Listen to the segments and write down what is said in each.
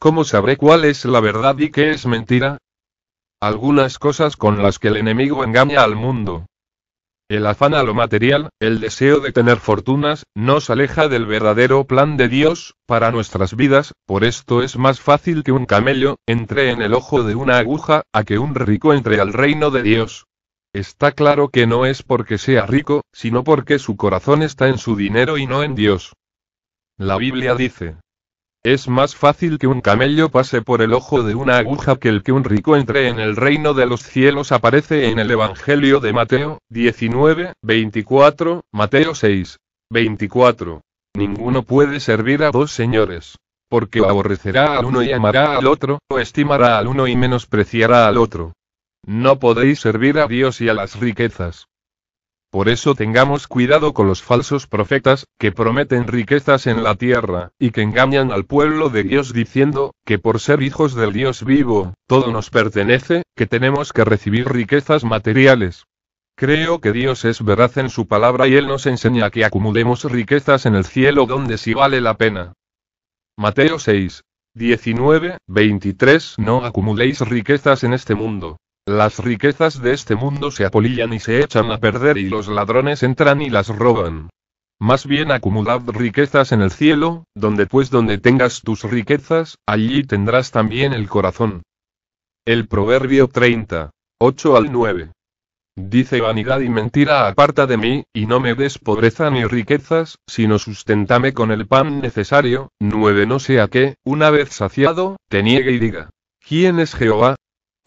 ¿Cómo sabré cuál es la verdad y qué es mentira? Algunas cosas con las que el enemigo engaña al mundo. El afán a lo material, el deseo de tener fortunas, nos aleja del verdadero plan de Dios, para nuestras vidas, por esto es más fácil que un camello entre en el ojo de una aguja, a que un rico entre al reino de Dios. Está claro que no es porque sea rico, sino porque su corazón está en su dinero y no en Dios. La Biblia dice, es más fácil que un camello pase por el ojo de una aguja que el que un rico entre en el reino de los cielos aparece en el Evangelio de Mateo 19, 24, Mateo 6, 24. Ninguno puede servir a dos señores. Porque aborrecerá al uno y amará al otro, o estimará al uno y menospreciará al otro. No podéis servir a Dios y a las riquezas. Por eso tengamos cuidado con los falsos profetas, que prometen riquezas en la tierra, y que engañan al pueblo de Dios diciendo, que por ser hijos del Dios vivo, todo nos pertenece, que tenemos que recibir riquezas materiales. Creo que Dios es veraz en su palabra y Él nos enseña que acumulemos riquezas en el cielo donde sí vale la pena. Mateo 6. 19, 23 No acumuléis riquezas en este mundo las riquezas de este mundo se apolillan y se echan a perder y los ladrones entran y las roban. Más bien acumulad riquezas en el cielo, donde pues donde tengas tus riquezas, allí tendrás también el corazón. El Proverbio 30. 8 al 9. Dice vanidad y mentira aparta de mí, y no me des pobreza ni riquezas, sino susténtame con el pan necesario, 9 no sea que, una vez saciado, te niegue y diga, ¿quién es Jehová?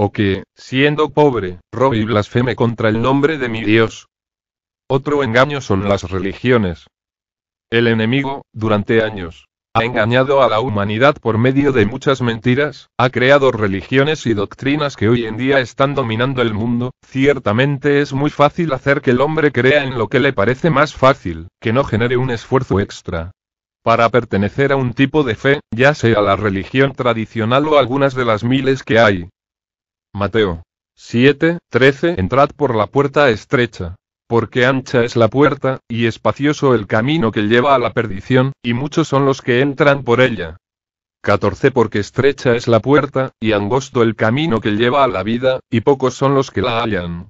o que, siendo pobre, robe y blasfeme contra el nombre de mi Dios. Otro engaño son las religiones. El enemigo, durante años, ha engañado a la humanidad por medio de muchas mentiras, ha creado religiones y doctrinas que hoy en día están dominando el mundo, ciertamente es muy fácil hacer que el hombre crea en lo que le parece más fácil, que no genere un esfuerzo extra. Para pertenecer a un tipo de fe, ya sea la religión tradicional o algunas de las miles que hay, Mateo 7, 13 Entrad por la puerta estrecha. Porque ancha es la puerta, y espacioso el camino que lleva a la perdición, y muchos son los que entran por ella. 14 Porque estrecha es la puerta, y angosto el camino que lleva a la vida, y pocos son los que la hallan.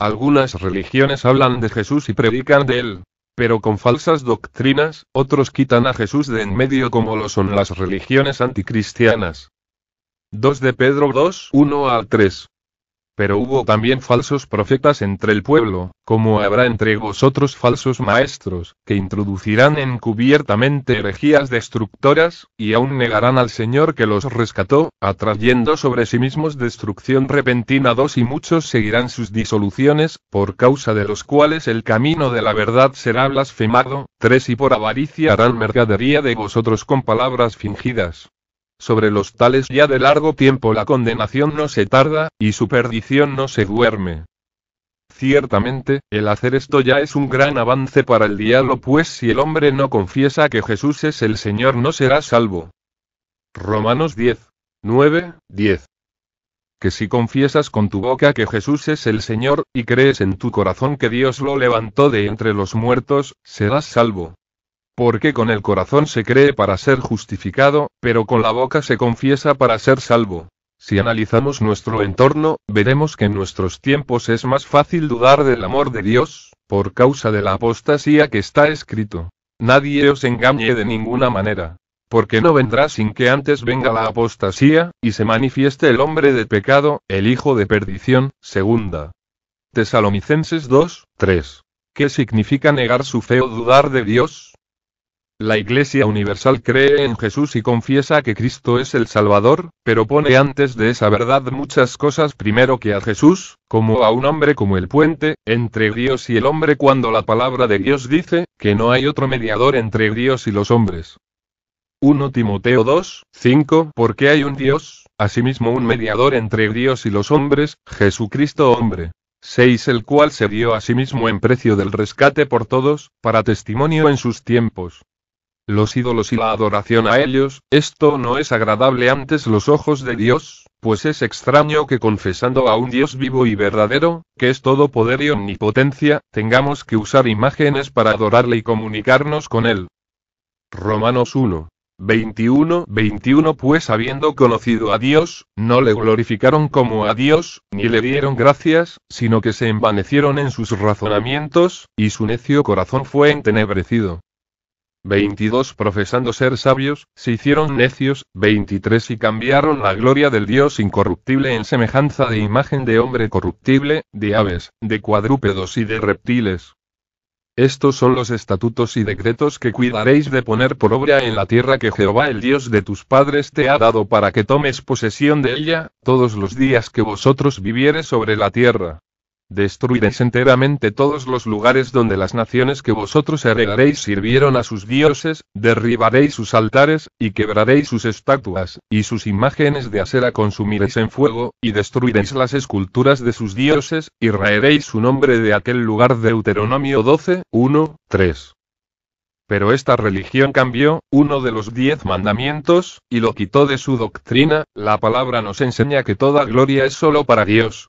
Algunas religiones hablan de Jesús y predican de él, pero con falsas doctrinas, otros quitan a Jesús de en medio como lo son las religiones anticristianas. 2 de Pedro 2, 1 al 3. Pero hubo también falsos profetas entre el pueblo, como habrá entre vosotros falsos maestros, que introducirán encubiertamente herejías destructoras, y aún negarán al Señor que los rescató, atrayendo sobre sí mismos destrucción repentina. Dos y muchos seguirán sus disoluciones, por causa de los cuales el camino de la verdad será blasfemado. Tres y por avaricia harán mercadería de vosotros con palabras fingidas sobre los tales ya de largo tiempo la condenación no se tarda, y su perdición no se duerme. Ciertamente, el hacer esto ya es un gran avance para el diablo, pues si el hombre no confiesa que Jesús es el Señor no será salvo. Romanos 10. 9, 10. Que si confiesas con tu boca que Jesús es el Señor, y crees en tu corazón que Dios lo levantó de entre los muertos, serás salvo. Porque con el corazón se cree para ser justificado, pero con la boca se confiesa para ser salvo. Si analizamos nuestro entorno, veremos que en nuestros tiempos es más fácil dudar del amor de Dios, por causa de la apostasía que está escrito. Nadie os engañe de ninguna manera. Porque no vendrá sin que antes venga la apostasía, y se manifieste el hombre de pecado, el hijo de perdición, segunda. Tesalonicenses 2, 3. ¿Qué significa negar su fe o dudar de Dios? La Iglesia Universal cree en Jesús y confiesa que Cristo es el Salvador, pero pone antes de esa verdad muchas cosas primero que a Jesús, como a un hombre como el puente, entre Dios y el hombre cuando la palabra de Dios dice, que no hay otro mediador entre Dios y los hombres. 1 Timoteo 2, 5 Porque hay un Dios, asimismo un mediador entre Dios y los hombres, Jesucristo hombre. 6 El cual se dio a sí mismo en precio del rescate por todos, para testimonio en sus tiempos los ídolos y la adoración a ellos, esto no es agradable antes los ojos de Dios, pues es extraño que confesando a un Dios vivo y verdadero, que es todo poder y omnipotencia, tengamos que usar imágenes para adorarle y comunicarnos con él. Romanos 1. 21, 21 Pues habiendo conocido a Dios, no le glorificaron como a Dios, ni le dieron gracias, sino que se envanecieron en sus razonamientos, y su necio corazón fue entenebrecido 22 profesando ser sabios, se hicieron necios, 23 y cambiaron la gloria del Dios incorruptible en semejanza de imagen de hombre corruptible, de aves, de cuadrúpedos y de reptiles. Estos son los estatutos y decretos que cuidaréis de poner por obra en la tierra que Jehová el Dios de tus padres te ha dado para que tomes posesión de ella, todos los días que vosotros vivieres sobre la tierra. Destruiréis enteramente todos los lugares donde las naciones que vosotros heredaréis sirvieron a sus dioses, derribaréis sus altares, y quebraréis sus estatuas, y sus imágenes de acera consumiréis en fuego, y destruiréis las esculturas de sus dioses, y raeréis su nombre de aquel lugar. Deuteronomio 12, 1, 3. Pero esta religión cambió, uno de los diez mandamientos, y lo quitó de su doctrina, la palabra nos enseña que toda gloria es solo para Dios,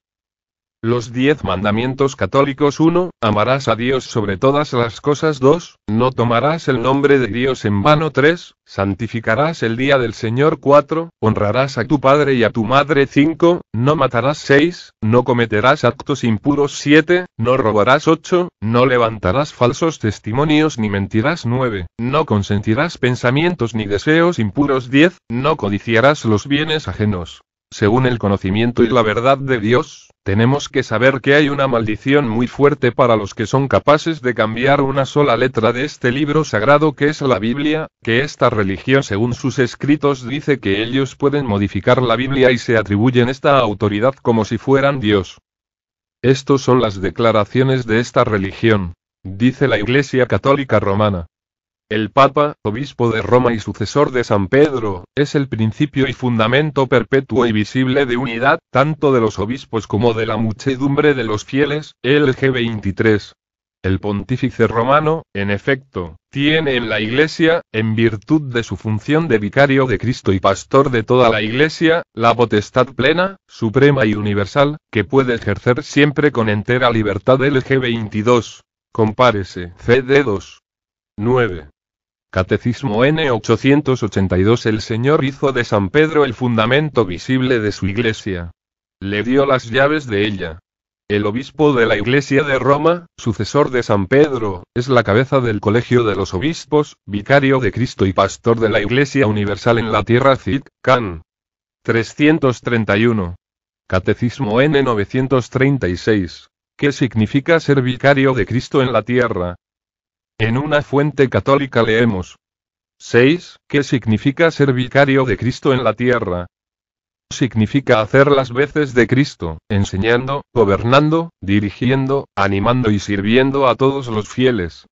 los diez mandamientos católicos 1. Amarás a Dios sobre todas las cosas 2. No tomarás el nombre de Dios en vano 3. Santificarás el día del Señor 4. Honrarás a tu padre y a tu madre 5. No matarás 6. No cometerás actos impuros 7. No robarás 8. No levantarás falsos testimonios ni mentirás 9. No consentirás pensamientos ni deseos impuros 10. No codiciarás los bienes ajenos. Según el conocimiento y la verdad de Dios, tenemos que saber que hay una maldición muy fuerte para los que son capaces de cambiar una sola letra de este libro sagrado que es la Biblia, que esta religión según sus escritos dice que ellos pueden modificar la Biblia y se atribuyen esta autoridad como si fueran Dios. Estos son las declaraciones de esta religión, dice la Iglesia Católica Romana. El Papa, obispo de Roma y sucesor de San Pedro, es el principio y fundamento perpetuo y visible de unidad, tanto de los obispos como de la muchedumbre de los fieles, LG 23. El pontífice romano, en efecto, tiene en la Iglesia, en virtud de su función de vicario de Cristo y pastor de toda la Iglesia, la potestad plena, suprema y universal, que puede ejercer siempre con entera libertad LG 22. Compárese CD 2. 9. Catecismo N882 El Señor hizo de San Pedro el fundamento visible de su iglesia. Le dio las llaves de ella. El obispo de la Iglesia de Roma, sucesor de San Pedro, es la cabeza del Colegio de los Obispos, vicario de Cristo y pastor de la Iglesia Universal en la Tierra CIT, CAN. 331. Catecismo N936. ¿Qué significa ser vicario de Cristo en la Tierra? En una fuente católica leemos. 6. ¿Qué significa ser vicario de Cristo en la tierra? Significa hacer las veces de Cristo, enseñando, gobernando, dirigiendo, animando y sirviendo a todos los fieles.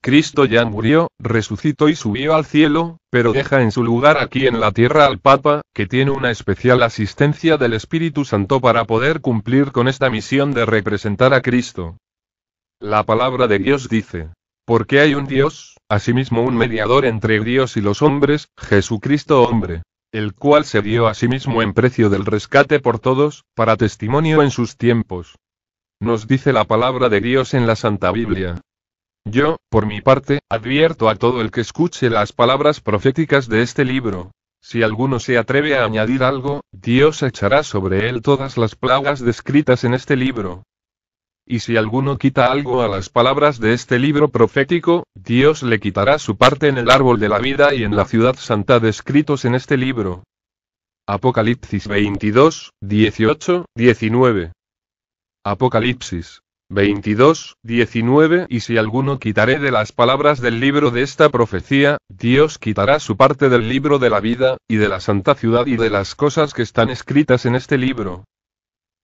Cristo ya murió, resucitó y subió al cielo, pero deja en su lugar aquí en la tierra al Papa, que tiene una especial asistencia del Espíritu Santo para poder cumplir con esta misión de representar a Cristo. La palabra de Dios dice, porque hay un Dios, asimismo un mediador entre Dios y los hombres, Jesucristo hombre, el cual se dio a sí mismo en precio del rescate por todos, para testimonio en sus tiempos. Nos dice la palabra de Dios en la Santa Biblia. Yo, por mi parte, advierto a todo el que escuche las palabras proféticas de este libro. Si alguno se atreve a añadir algo, Dios echará sobre él todas las plagas descritas en este libro. Y si alguno quita algo a las palabras de este libro profético, Dios le quitará su parte en el árbol de la vida y en la ciudad santa descritos en este libro. Apocalipsis 22, 18, 19. Apocalipsis 22, 19 Y si alguno quitaré de las palabras del libro de esta profecía, Dios quitará su parte del libro de la vida, y de la santa ciudad y de las cosas que están escritas en este libro.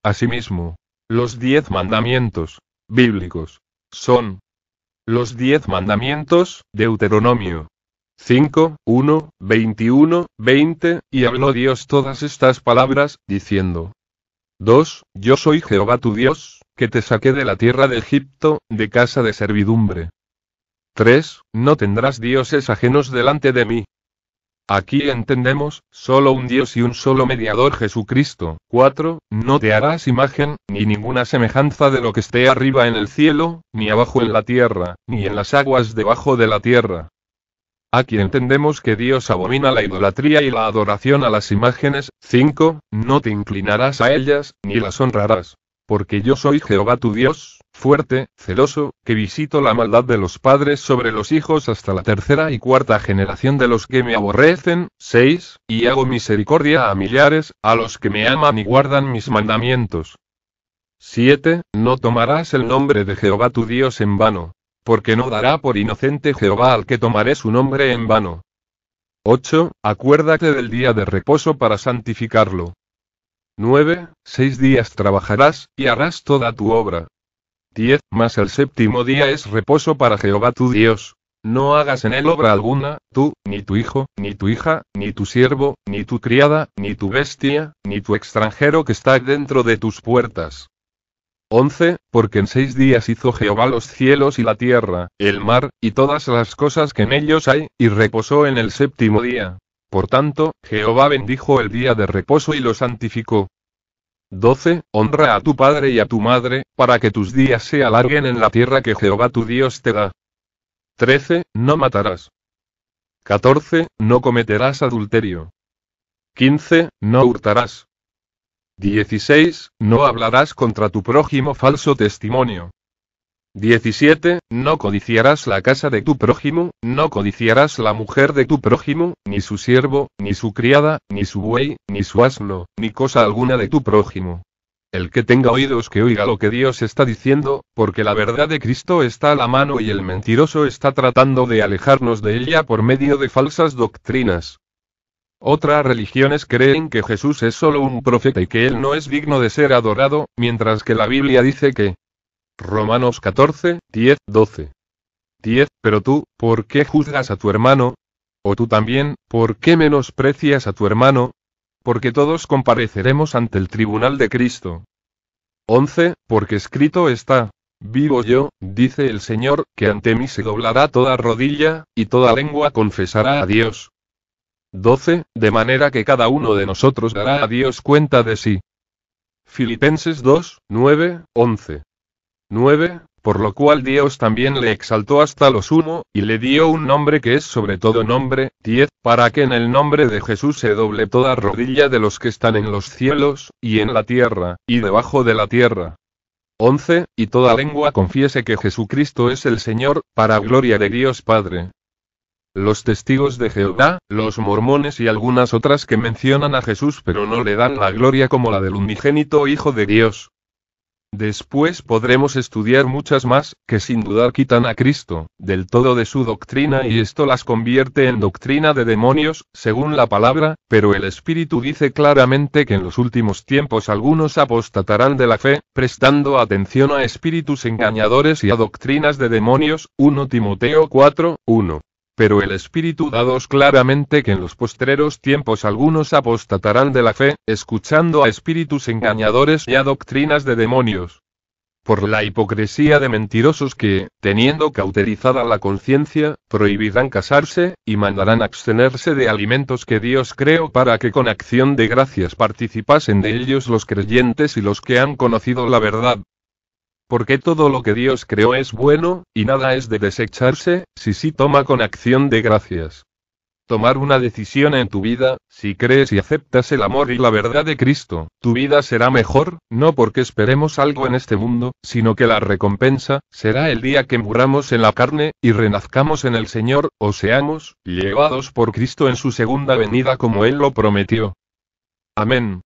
Asimismo, los diez mandamientos bíblicos son los diez mandamientos, de Deuteronomio 5, 1, 21, 20, y habló Dios todas estas palabras, diciendo, 2. Yo soy Jehová tu Dios, que te saqué de la tierra de Egipto, de casa de servidumbre. 3. No tendrás dioses ajenos delante de mí. Aquí entendemos, solo un Dios y un solo mediador Jesucristo. 4. No te harás imagen, ni ninguna semejanza de lo que esté arriba en el cielo, ni abajo en la tierra, ni en las aguas debajo de la tierra. Aquí entendemos que Dios abomina la idolatría y la adoración a las imágenes. 5. No te inclinarás a ellas, ni las honrarás. Porque yo soy Jehová tu Dios, fuerte, celoso, que visito la maldad de los padres sobre los hijos hasta la tercera y cuarta generación de los que me aborrecen, 6, y hago misericordia a millares, a los que me aman y guardan mis mandamientos. 7. No tomarás el nombre de Jehová tu Dios en vano, porque no dará por inocente Jehová al que tomaré su nombre en vano. 8. Acuérdate del día de reposo para santificarlo 9. Seis días trabajarás, y harás toda tu obra. 10. Más el séptimo día es reposo para Jehová tu Dios. No hagas en él obra alguna, tú, ni tu hijo, ni tu hija, ni tu siervo, ni tu criada, ni tu bestia, ni tu extranjero que está dentro de tus puertas. 11. Porque en seis días hizo Jehová los cielos y la tierra, el mar, y todas las cosas que en ellos hay, y reposó en el séptimo día. Por tanto, Jehová bendijo el día de reposo y lo santificó. 12. Honra a tu padre y a tu madre, para que tus días se alarguen en la tierra que Jehová tu Dios te da. 13. No matarás. 14. No cometerás adulterio. 15. No hurtarás. 16. No hablarás contra tu prójimo falso testimonio. 17. No codiciarás la casa de tu prójimo, no codiciarás la mujer de tu prójimo, ni su siervo, ni su criada, ni su buey, ni su asno, ni cosa alguna de tu prójimo. El que tenga oídos que oiga lo que Dios está diciendo, porque la verdad de Cristo está a la mano y el mentiroso está tratando de alejarnos de ella por medio de falsas doctrinas. Otras religiones creen que Jesús es solo un profeta y que él no es digno de ser adorado, mientras que la Biblia dice que, Romanos 14, 10, 12. 10. Pero tú, ¿por qué juzgas a tu hermano? O tú también, ¿por qué menosprecias a tu hermano? Porque todos compareceremos ante el tribunal de Cristo. 11. Porque escrito está, Vivo yo, dice el Señor, que ante mí se doblará toda rodilla, y toda lengua confesará a Dios. 12. De manera que cada uno de nosotros dará a Dios cuenta de sí. Filipenses 2, 9, 11. 9. Por lo cual Dios también le exaltó hasta los sumo, y le dio un nombre que es sobre todo nombre, 10, para que en el nombre de Jesús se doble toda rodilla de los que están en los cielos, y en la tierra, y debajo de la tierra. 11. Y toda lengua confiese que Jesucristo es el Señor, para gloria de Dios Padre. Los testigos de Jehová, los mormones y algunas otras que mencionan a Jesús pero no le dan la gloria como la del unigénito Hijo de Dios. Después podremos estudiar muchas más, que sin dudar quitan a Cristo, del todo de su doctrina y esto las convierte en doctrina de demonios, según la palabra, pero el Espíritu dice claramente que en los últimos tiempos algunos apostatarán de la fe, prestando atención a espíritus engañadores y a doctrinas de demonios, 1 Timoteo 4, 1 pero el Espíritu dados claramente que en los postreros tiempos algunos apostatarán de la fe, escuchando a espíritus engañadores y a doctrinas de demonios. Por la hipocresía de mentirosos que, teniendo cauterizada la conciencia, prohibirán casarse, y mandarán abstenerse de alimentos que Dios creó para que con acción de gracias participasen de ellos los creyentes y los que han conocido la verdad, porque todo lo que Dios creó es bueno, y nada es de desecharse, si sí toma con acción de gracias. Tomar una decisión en tu vida, si crees y aceptas el amor y la verdad de Cristo, tu vida será mejor, no porque esperemos algo en este mundo, sino que la recompensa, será el día que muramos en la carne, y renazcamos en el Señor, o seamos, llevados por Cristo en su segunda venida como Él lo prometió. Amén.